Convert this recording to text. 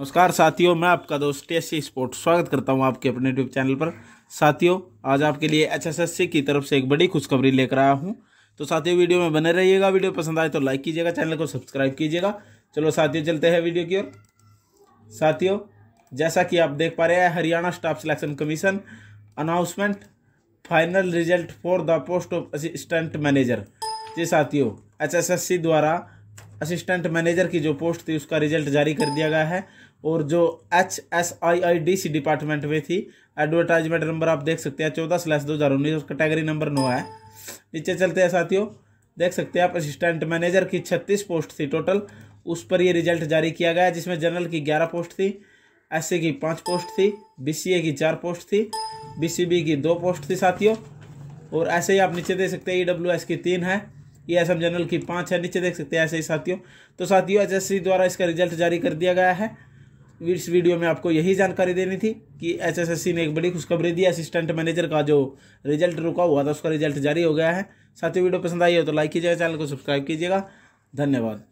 नमस्कार साथियों मैं आपका दोस्त टेसी स्पोर्ट स्वागत करता हूं आपके अपने यूट्यूब चैनल पर साथियों आज आपके लिए एचएसएससी की तरफ से एक बड़ी खुशखबरी लेकर आया हूं तो साथियों वीडियो में बने रहिएगा वीडियो पसंद आए तो लाइक कीजिएगा चैनल को सब्सक्राइब कीजिएगा चलो साथियों चलते हैं वीडियो की ओर साथियों जैसा कि आप देख पा रहे हैं Haryana staff selection commission announcement final result for the post of assistant manager जी साथियों एच द्वारा असिस्टेंट मैनेजर की जो पोस्ट थी उसका रिजल्ट जारी कर दिया गया है और जो H S I I D C department में थी एडवर्टाइजमेंट नंबर आप देख सकते हैं चौदह स्लैस दो हज़ार उन्नीस कैटेगरी नंबर नौ है नीचे चलते हैं साथियों देख सकते हैं आप असिस्टेंट मैनेजर की छत्तीस पोस्ट थी टोटल उस पर ये रिजल्ट जारी किया गया जिसमें जनरल की ग्यारह पोस्ट थी एस की पाँच पोस्ट थी बी की चार पोस्ट थी बी की दो पोस्ट थी साथियों और ऐसे ही आप नीचे देख सकते हैं ई e की तीन है ई एस जनरल की पाँच है नीचे देख सकते हैं ऐसे ही साथियों तो साथियों एच द्वारा इसका रिजल्ट जारी कर दिया गया है इस वीडियो में आपको यही जानकारी देनी थी कि एचएसएससी ने एक बड़ी खुशखबरी दी असिस्टेंट मैनेजर का जो रिजल्ट रुका हुआ था उसका रिजल्ट जारी हो गया है साथियों वीडियो पसंद आई हो तो लाइक कीजिएगा चैनल को सब्सक्राइब कीजिएगा धन्यवाद